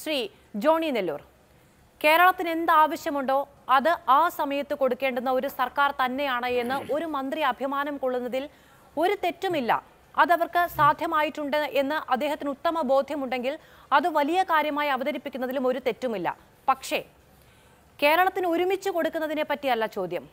Shri Johnny Nellore കേരളത്തിന് എന്ത് ആവശ്യമുണ്ടോ അത് ആ സമയത്ത് കൊടുക്കേണ്ടുന്ന ഒരു സർക്കാർ തന്നെയാണ് എന്ന് ഒരു മന്ത്രി അഭിമാനം കൊള്ളുന്നതിൽ ഒരു തെറ്റുമില്ല അതവർക്ക് സാധ്യമായിട്ടുണ്ട് എന്ന് അദ്ദേഹത്തിന് ഉത്തമ ബോധ്യമുണ്ടെങ്കിൽ അത് വലിയ കാര്യമായി അവതരിപ്പിക്കുന്നതിലും ഒരു തെറ്റുമില്ല പക്ഷേ കേരളത്തിന് ഒരുമിച്ച് കൊടുക്കുന്നതിനെ പറ്റിയല്ല ചോദ്യം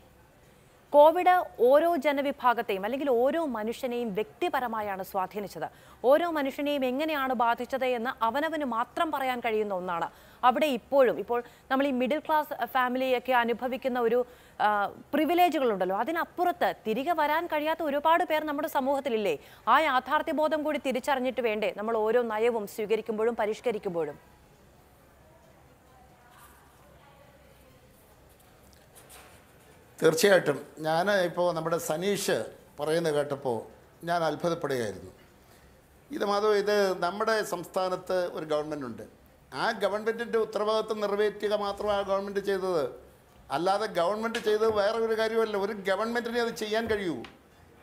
കോവിഡ് ഓരോ ജനവിഭാഗത്തെയും അല്ലെങ്കിൽ ഓരോ മനുഷ്യനെയും വ്യക്തിപരമായാണ് സ്വാധീനിച്ചത് ഓരോ മനുഷ്യനെയും എങ്ങനെയാണ് ബാധിച്ചത് എന്ന് അവനവന് മാത്രം പറയാൻ കഴിയുന്ന ഒന്നാണ് അവിടെ ഇപ്പോഴും ഇപ്പോൾ നമ്മൾ ഈ മിഡിൽ ക്ലാസ് ഫാമിലിയൊക്കെ അനുഭവിക്കുന്ന ഒരു പ്രിവിലേജുകളുണ്ടല്ലോ അതിനപ്പുറത്ത് തിരികെ വരാൻ കഴിയാത്ത ഒരുപാട് പേർ നമ്മുടെ സമൂഹത്തിലില്ലേ ആ യാഥാർത്ഥ്യബോധം കൂടി തിരിച്ചറിഞ്ഞിട്ട് വേണ്ടേ നമ്മൾ ഓരോ നയവും സ്വീകരിക്കുമ്പോഴും പരിഷ്കരിക്കുമ്പോഴും തീർച്ചയായിട്ടും ഞാൻ ഇപ്പോൾ നമ്മുടെ സനീഷ് പറയുന്നത് കേട്ടപ്പോൾ ഞാൻ അത്ഭുതപ്പെടുകയായിരുന്നു ഇത് മാധവ് ഇത് നമ്മുടെ സംസ്ഥാനത്ത് ഒരു ഗവൺമെൻറ് ഉണ്ട് ആ ഗവൺമെൻറ്റിൻ്റെ ഉത്തരവാദിത്വം നിറവേറ്റുക മാത്രമാണ് ആ ഗവൺമെൻറ് ചെയ്തത് അല്ലാതെ ഗവൺമെൻറ് ചെയ്തത് വേറെ ഒരു കാര്യമല്ല ഒരു ഗവൺമെൻറ്റിനെ അത് ചെയ്യാൻ കഴിയൂ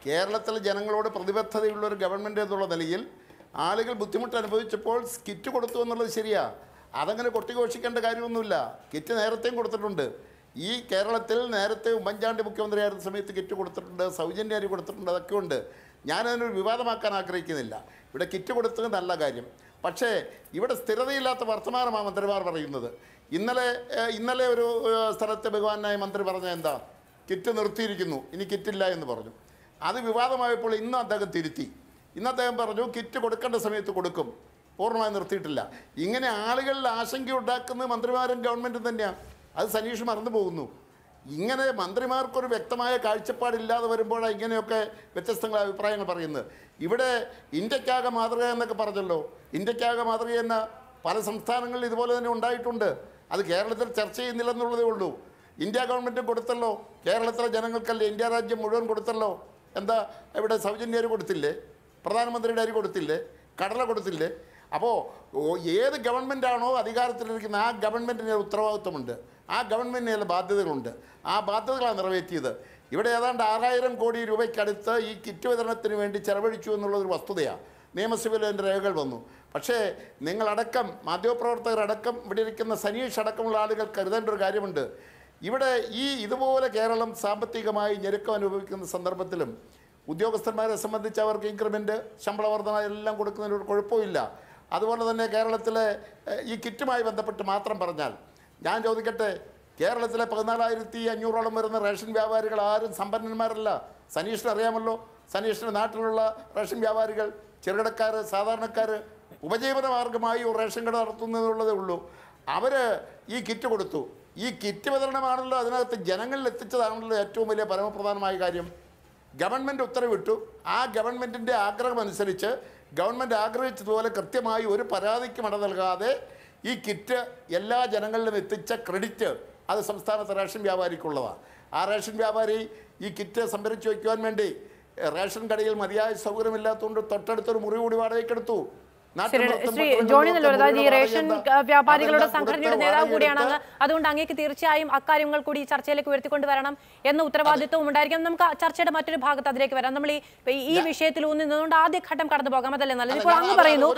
കേരളത്തിലെ ജനങ്ങളോട് പ്രതിബദ്ധതയുള്ള ഒരു ഗവൺമെൻറ് എന്നുള്ള നിലയിൽ ആളുകൾ ബുദ്ധിമുട്ട് അനുഭവിച്ചപ്പോൾ കിറ്റ് കൊടുത്തു എന്നുള്ളത് ശരിയാണ് അതങ്ങനെ കൊട്ടിഘോഷിക്കേണ്ട കാര്യമൊന്നുമില്ല കിറ്റ് നേരത്തെയും കൊടുത്തിട്ടുണ്ട് ഈ കേരളത്തിൽ നേരത്തെ ഉമ്മൻചാണ്ടി മുഖ്യമന്ത്രിയായിരുന്ന സമയത്ത് കിറ്റ് കൊടുത്തിട്ടുണ്ട് സൗജന്യ അരി കൊടുത്തിട്ടുണ്ട് അതൊക്കെ ഉണ്ട് ഞാനതിനൊരു വിവാദമാക്കാൻ ആഗ്രഹിക്കുന്നില്ല ഇവിടെ കിറ്റ് കൊടുത്തത് നല്ല കാര്യം പക്ഷേ ഇവിടെ സ്ഥിരതയില്ലാത്ത വർത്തമാനമാണ് മന്ത്രിമാർ പറയുന്നത് ഇന്നലെ ഇന്നലെ ഒരു സ്ഥലത്തെ ഭഗവാനായ മന്ത്രി പറഞ്ഞ എന്താ കിറ്റ് നിർത്തിയിരിക്കുന്നു ഇനി കിറ്റില്ല എന്ന് പറഞ്ഞു അത് വിവാദമായപ്പോൾ ഇന്ന് അദ്ദേഹം തിരുത്തി ഇന്ന് അദ്ദേഹം പറഞ്ഞു കിറ്റ് കൊടുക്കേണ്ട സമയത്ത് കൊടുക്കും പൂർണ്ണമായി നിർത്തിയിട്ടില്ല ഇങ്ങനെ ആളുകളിൽ ആശങ്ക മന്ത്രിമാരും ഗവൺമെൻറ്റും തന്നെയാണ് അത് സനീഷ് മറന്നു പോകുന്നു ഇങ്ങനെ മന്ത്രിമാർക്കൊരു വ്യക്തമായ കാഴ്ചപ്പാടില്ലാതെ വരുമ്പോഴാണ് ഇങ്ങനെയൊക്കെ വ്യത്യസ്തങ്ങളായ അഭിപ്രായങ്ങൾ പറയുന്നത് ഇവിടെ ഇന്ത്യക്കാകെ മാതൃക എന്നൊക്കെ പറഞ്ഞല്ലോ ഇന്ത്യക്കാകെ മാതൃക എന്ന പല സംസ്ഥാനങ്ങളിൽ ഇതുപോലെ തന്നെ ഉണ്ടായിട്ടുണ്ട് അത് കേരളത്തിൽ ചർച്ച ചെയ്യുന്നില്ലെന്നുള്ളതേ ഉള്ളൂ ഇന്ത്യ ഗവൺമെൻറ് കൊടുത്തല്ലോ കേരളത്തിലെ ജനങ്ങൾക്കല്ലേ ഇന്ത്യ രാജ്യം മുഴുവൻ കൊടുത്തല്ലോ എന്താ ഇവിടെ സൗജന്യ അരി കൊടുത്തില്ലേ പ്രധാനമന്ത്രിയുടെ അരി കൊടുത്തില്ലേ കടല കൊടുത്തില്ലേ അപ്പോൾ ഏത് ആണോ അധികാരത്തിലിരിക്കുന്ന ആ ഗവൺമെൻറ്റിന് ഉത്തരവാദിത്വമുണ്ട് ആ ഗവൺമെൻറ്റിന് ചില ബാധ്യതകളുണ്ട് ആ ബാധ്യതകളാണ് നിറവേറ്റിയത് ഇവിടെ ഏതാണ്ട് ആറായിരം കോടി രൂപയ്ക്കടുത്ത് ഈ കിറ്റ് വിതരണത്തിന് വേണ്ടി ചെലവഴിച്ചു എന്നുള്ളൊരു വസ്തുതയാണ് നിയമസഭയിൽ അതിൻ്റെ രേഖകൾ വന്നു പക്ഷേ നിങ്ങളടക്കം മാധ്യമപ്രവർത്തകരടക്കം ഇവിടെ ഇരിക്കുന്ന സനീഷ് അടക്കമുള്ള ആളുകൾ കരുതേണ്ട ഒരു കാര്യമുണ്ട് ഇവിടെ ഈ ഇതുപോലെ കേരളം സാമ്പത്തികമായി ഞെരുക്കം അനുഭവിക്കുന്ന സന്ദർഭത്തിലും ഉദ്യോഗസ്ഥന്മാരെ സംബന്ധിച്ച് അവർക്ക് ഇൻക്രിമെൻ്റ് ശമ്പള വർധന എല്ലാം കൊടുക്കുന്നതിനൊരു കുഴപ്പമില്ല അതുപോലെ തന്നെ കേരളത്തിലെ ഈ കിറ്റുമായി ബന്ധപ്പെട്ട് മാത്രം പറഞ്ഞാൽ ഞാൻ ചോദിക്കട്ടെ കേരളത്തിലെ പതിനാലായിരത്തി അഞ്ഞൂറോളം വരുന്ന റേഷൻ വ്യാപാരികൾ ആരും സമ്പന്നന്മാരല്ല സനീഷിന് അറിയാമല്ലോ സനീഷിന് നാട്ടിലുള്ള റേഷൻ വ്യാപാരികൾ ചെറുകിടക്കാർ സാധാരണക്കാർ മാർഗമായി റേഷൻ കട നടത്തുന്നതുള്ളതേ ഉള്ളൂ അവർ ഈ കിറ്റ് കൊടുത്തു ഈ കിറ്റ് വിതരണമാണല്ലോ അതിനകത്ത് ജനങ്ങളിൽ എത്തിച്ചതാണല്ലോ ഏറ്റവും വലിയ പരമപ്രധാനമായ കാര്യം ഗവൺമെൻറ് ഉത്തരവിട്ടു ആ ഗവൺമെൻറ്റിൻ്റെ ആഗ്രഹമനുസരിച്ച് ഗവൺമെൻറ് ആഗ്രഹിച്ചതുപോലെ കൃത്യമായി ഒരു പരാതിക്ക് മട നൽകാതെ ഈ കിറ്റ് എല്ലാ ജനങ്ങളിലും എത്തിച്ച ക്രെഡിറ്റ് അത് സംസ്ഥാനത്തെ റേഷൻ വ്യാപാരിക്കുള്ളതാണ് ആ റേഷൻ വ്യാപാരി ഈ കിറ്റ് സംഭരിച്ചു വയ്ക്കുവാൻ വേണ്ടി റേഷൻ കടയിൽ മതിയായ സൗകര്യമില്ലാത്തതുകൊണ്ട് തൊട്ടടുത്തൊരു മുറി കൂടി വാടകയ്ക്കെടുത്തു ശ്രീ ജോണി നല്ലൂർ അതായത് ഈ റേഷൻ വ്യാപാരികളുടെ സംഘടനയുടെ നേതാവ് കൂടിയാണ് അതുകൊണ്ട് അങ്ങേക്ക് തീർച്ചയായും അക്കാര്യങ്ങൾ കൂടി ഈ ചർച്ചയിലേക്ക് വരണം എന്ന ഉത്തരവാദിത്വം ഉണ്ടായിരിക്കും നമുക്ക് ചർച്ചയുടെ മറ്റൊരു ഭാഗത്ത് അതിലേക്ക് വരാം നമ്മൾ ഈ ഈ വിഷയത്തിൽ ഊന്നി നിന്നുകൊണ്ട് ആദ്യ ഘട്ടം കടന്നു പോകാം അതല്ലേ നല്ലത് ഇപ്പോൾ അങ്ങ് പറയുന്നു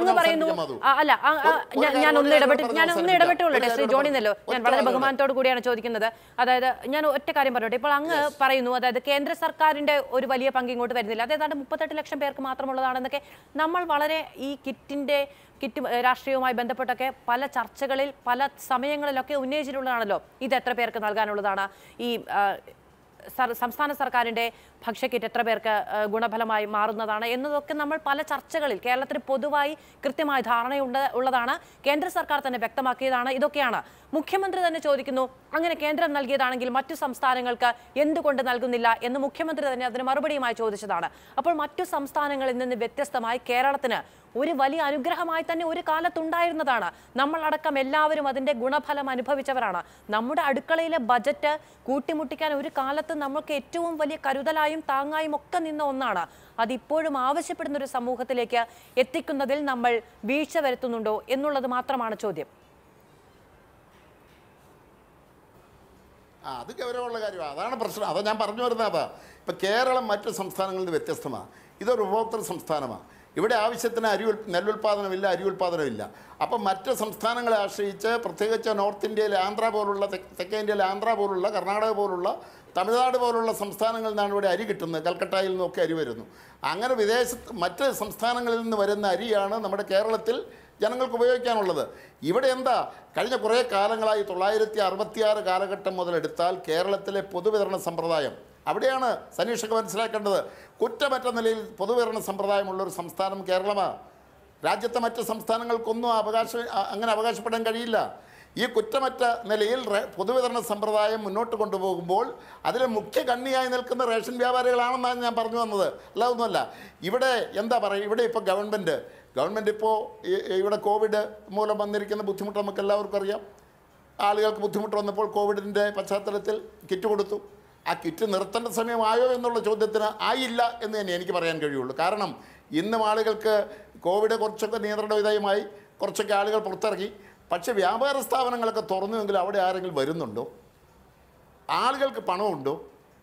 അങ്ങ് പറയുന്നു അല്ല ഞാൻ ഒന്ന് ഇടപെട്ട് ഞാൻ ഒന്ന് ഇടപെട്ടുള്ളൂ ശ്രീ ജോണി നല്ലോ ഞാൻ വളരെ ബഹുമാനത്തോടു കൂടിയാണ് ചോദിക്കുന്നത് അതായത് ഞാൻ ഒറ്റ കാര്യം പറയട്ടെ ഇപ്പോൾ അങ്ങ് പറയുന്നു അതായത് കേന്ദ്ര സർക്കാരിന്റെ ഒരു വലിയ പങ്ക് ഇങ്ങോട്ട് വരുന്നില്ല അതേതാണ്ട് മുപ്പത്തെട്ട് ലക്ഷം പേർക്ക് മാത്രമുള്ളതാണെന്നൊക്കെ നമ്മൾ വളരെ ഈ കിറ്റിൻ്റെ കിറ്റ് രാഷ്ട്രീയവുമായി ബന്ധപ്പെട്ടൊക്കെ പല ചർച്ചകളിൽ പല സമയങ്ങളിലൊക്കെ ഉന്നയിച്ചിട്ടുള്ളതാണല്ലോ ഇത് എത്ര പേർക്ക് നൽകാനുള്ളതാണ് ഈ സംസ്ഥാന സർക്കാരിൻ്റെ ഭക്ഷ്യക്കിറ്റ് എത്ര പേർക്ക് ഗുണഫലമായി മാറുന്നതാണ് എന്നതൊക്കെ നമ്മൾ പല ചർച്ചകളിൽ കേരളത്തിന് പൊതുവായി കൃത്യമായ ധാരണയുണ്ട് ഉള്ളതാണ് കേന്ദ്ര സർക്കാർ തന്നെ വ്യക്തമാക്കിയതാണ് ഇതൊക്കെയാണ് മുഖ്യമന്ത്രി തന്നെ ചോദിക്കുന്നു അങ്ങനെ കേന്ദ്രം നൽകിയതാണെങ്കിൽ മറ്റു സംസ്ഥാനങ്ങൾക്ക് എന്തുകൊണ്ട് നൽകുന്നില്ല എന്ന് മുഖ്യമന്ത്രി തന്നെ അതിന് മറുപടിയുമായി ചോദിച്ചതാണ് അപ്പോൾ മറ്റു സംസ്ഥാനങ്ങളിൽ നിന്ന് വ്യത്യസ്തമായി കേരളത്തിന് ഒരു വലിയ അനുഗ്രഹമായി തന്നെ ഒരു കാലത്തുണ്ടായിരുന്നതാണ് നമ്മളടക്കം എല്ലാവരും അതിൻ്റെ ഗുണഫലം അനുഭവിച്ചവരാണ് നമ്മുടെ അടുക്കളയിലെ ബജറ്റ് കൂട്ടിമുട്ടിക്കാൻ ഒരു കാലത്ത് നമുക്ക് ഏറ്റവും വലിയ കരുതലായും താങ്ങായും ഒക്കെ നിന്ന ഒന്നാണ് അതിപ്പോഴും ആവശ്യപ്പെടുന്ന ഒരു സമൂഹത്തിലേക്ക് എത്തിക്കുന്നതിൽ നമ്മൾ വീഴ്ച വരുത്തുന്നുണ്ടോ എന്നുള്ളത് മാത്രമാണ് ചോദ്യം ആ അത് ഗൗരവമുള്ള കാര്യമാണ് അതാണ് പ്രശ്നം അതാ ഞാൻ പറഞ്ഞു വരുന്നത് അതാ ഇപ്പം കേരളം മറ്റ് സംസ്ഥാനങ്ങളിൽ നിന്ന് വ്യത്യസ്തമാണ് ഇതൊരു ഉപഭോക്തൃ സംസ്ഥാനമാണ് ഇവിടെ ആവശ്യത്തിന് അരി നെല്ലുൽപാദനമില്ല അരി ഉൽപാദനമില്ല അപ്പം മറ്റ് സംസ്ഥാനങ്ങളെ ആശ്രയിച്ച് പ്രത്യേകിച്ച് നോർത്ത് ഇന്ത്യയിലെ ആന്ധ്ര പോലുള്ള തെക്കേ ഇന്ത്യയിലെ ആന്ധ്ര പോലുള്ള കർണാടക പോലുള്ള തമിഴ്നാട് പോലുള്ള സംസ്ഥാനങ്ങളിൽ നിന്നാണ് ഇവിടെ അരി കിട്ടുന്നത് കൽക്കട്ടയിൽ നിന്നൊക്കെ അരി വരുന്നു അങ്ങനെ വിദേശത്ത് മറ്റ് സംസ്ഥാനങ്ങളിൽ നിന്ന് വരുന്ന അരിയാണ് നമ്മുടെ കേരളത്തിൽ ജനങ്ങൾക്ക് ഉപയോഗിക്കാനുള്ളത് ഇവിടെ എന്താ കഴിഞ്ഞ കുറേ കാലങ്ങളായി തൊള്ളായിരത്തി അറുപത്തിയാറ് കാലഘട്ടം മുതലെടുത്താൽ കേരളത്തിലെ പൊതുവിതരണ സമ്പ്രദായം അവിടെയാണ് സനീഷൊക്കെ മനസ്സിലാക്കേണ്ടത് കുറ്റമറ്റ നിലയിൽ പൊതുവിതരണ സമ്പ്രദായമുള്ള ഒരു സംസ്ഥാനം കേരളമാണ് രാജ്യത്തെ മറ്റ് സംസ്ഥാനങ്ങൾക്കൊന്നും അവകാശ അങ്ങനെ അവകാശപ്പെടാൻ കഴിയില്ല ഈ കുറ്റമറ്റ നിലയിൽ പൊതുവിതരണ സമ്പ്രദായം മുന്നോട്ട് കൊണ്ടുപോകുമ്പോൾ അതിലെ മുഖ്യ കണ്ണിയായി നിൽക്കുന്ന റേഷൻ വ്യാപാരികളാണെന്നാണ് ഞാൻ പറഞ്ഞു വന്നത് അല്ല ഇവിടെ എന്താ പറയുക ഇവിടെ ഇപ്പോൾ ഗവൺമെൻറ് ഗവൺമെൻറ് ഇപ്പോൾ ഇവിടെ കോവിഡ് മൂലം വന്നിരിക്കുന്ന ബുദ്ധിമുട്ട് നമുക്ക് എല്ലാവർക്കും അറിയാം ആളുകൾക്ക് ബുദ്ധിമുട്ട് വന്നപ്പോൾ കോവിഡിൻ്റെ പശ്ചാത്തലത്തിൽ കിറ്റ് കൊടുത്തു ആ കിറ്റ് നിർത്തേണ്ട സമയമായോ എന്നുള്ള ചോദ്യത്തിന് ആയില്ല എന്ന് തന്നെ എനിക്ക് പറയാൻ കഴിയുള്ളൂ കാരണം ഇന്നും ആളുകൾക്ക് കോവിഡ് കുറച്ചൊക്കെ നിയന്ത്രണ വിധേയമായി കുറച്ചൊക്കെ ആളുകൾ പുറത്തിറങ്ങി പക്ഷേ വ്യാപാര സ്ഥാപനങ്ങളൊക്കെ തുറന്നുവെങ്കിൽ അവിടെ ആരെങ്കിലും വരുന്നുണ്ടോ ആളുകൾക്ക് പണമുണ്ടോ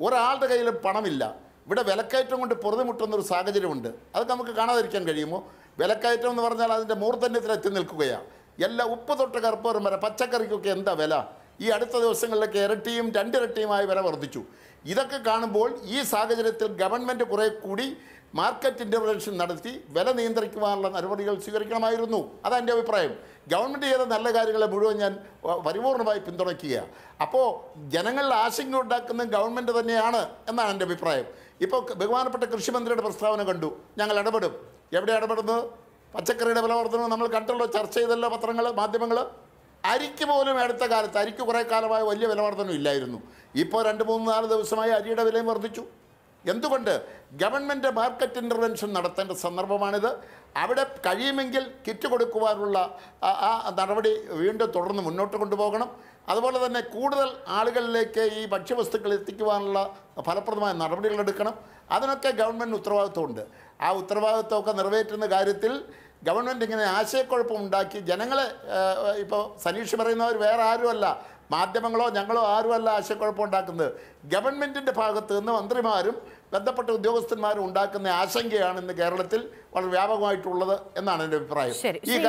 ഒരാളുടെ കയ്യിൽ പണമില്ല ഇവിടെ വിലക്കയറ്റം കൊണ്ട് പുറത്തുമുട്ടുന്ന ഒരു സാഹചര്യമുണ്ട് അത് നമുക്ക് കാണാതിരിക്കാൻ കഴിയുമോ വിലക്കയറ്റം എന്ന് പറഞ്ഞാൽ അതിൻ്റെ മൂർധന്യത്തിൽ എത്തി നിൽക്കുകയാണ് എല്ലാ ഉപ്പ് തൊട്ട് കർപ്പൂരം വരെ പച്ചക്കറിക്കൊക്കെ എന്താ വില ഈ അടുത്ത ദിവസങ്ങളിലൊക്കെ ഇരട്ടിയും രണ്ടിരട്ടിയുമായി വില വർദ്ധിച്ചു ഇതൊക്കെ കാണുമ്പോൾ ഈ സാഹചര്യത്തിൽ ഗവൺമെൻറ് കുറേ കൂടി മാർക്കറ്റ് ഇൻ്റർവെൻഷൻ നടത്തി വില നിയന്ത്രിക്കുവാനുള്ള നടപടികൾ സ്വീകരിക്കണമായിരുന്നു അതാണ് എൻ്റെ അഭിപ്രായം ഗവൺമെൻറ് ചെയ്ത നല്ല കാര്യങ്ങളെ മുഴുവൻ ഞാൻ പരിപൂർണമായി പിന്തുണയ്ക്കുക അപ്പോൾ ജനങ്ങളിൽ ആശങ്ക ഉണ്ടാക്കുന്ന ഗവൺമെൻറ് തന്നെയാണ് എന്നാണ് എൻ്റെ അഭിപ്രായം ഇപ്പോൾ ബഹുമാനപ്പെട്ട കൃഷിമന്ത്രിയുടെ പ്രസ്താവന കണ്ടു ഞങ്ങൾ ഇടപെടും എവിടെ ഇടപെടുന്നത് പച്ചക്കറിയുടെ വില വർധനവ് നമ്മൾ കണ്ടല്ലോ ചർച്ച ചെയ്തല്ലോ പത്രങ്ങൾ മാധ്യമങ്ങൾ അരിക്ക് പോലും അടുത്ത കാലത്ത് അരിക്ക് കുറേ കാലമായി വലിയ വിലവർദ്ധനം ഇല്ലായിരുന്നു ഇപ്പോൾ രണ്ട് മൂന്ന് നാല് ദിവസമായി അരിയുടെ വിലയും വർദ്ധിച്ചു എന്തുകൊണ്ട് ഗവൺമെൻറ് മാർക്കറ്റ് ഇൻ്റർവെൻഷൻ നടത്തേണ്ട സന്ദർഭമാണിത് അവിടെ കഴിയുമെങ്കിൽ കിറ്റ് കൊടുക്കുവാനുള്ള ആ നടപടി വീണ്ടും തുടർന്ന് മുന്നോട്ട് കൊണ്ടുപോകണം അതുപോലെ തന്നെ കൂടുതൽ ആളുകളിലേക്ക് ഈ ഭക്ഷ്യവസ്തുക്കൾ എത്തിക്കുവാനുള്ള ഫലപ്രദമായ നടപടികൾ എടുക്കണം അതിനൊക്കെ ഗവൺമെൻറ് ഉത്തരവാദിത്വമുണ്ട് ആ ഉത്തരവാദിത്വമൊക്കെ നിറവേറ്റുന്ന കാര്യത്തിൽ ഗവൺമെൻറ് ഇങ്ങനെ ആശയക്കുഴപ്പമുണ്ടാക്കി ജനങ്ങളെ ഇപ്പോൾ സനീഷ് പറയുന്നവർ വേറെ ആരുമല്ല മാധ്യമങ്ങളോ ഞങ്ങളോ ആരുമല്ല ആശയക്കുഴപ്പം ഉണ്ടാക്കുന്നത് ഗവൺമെൻറ്റിൻ്റെ ഭാഗത്ത് നിന്ന് മന്ത്രിമാരും ബന്ധപ്പെട്ട ഉദ്യോഗസ്ഥന്മാരും ഉണ്ടാക്കുന്ന ആശങ്കയാണ് ഇന്ന് കേരളത്തിൽ വളരെ വ്യാപകമായിട്ടുള്ളത് എന്നാണ് എൻ്റെ അഭിപ്രായം ഈ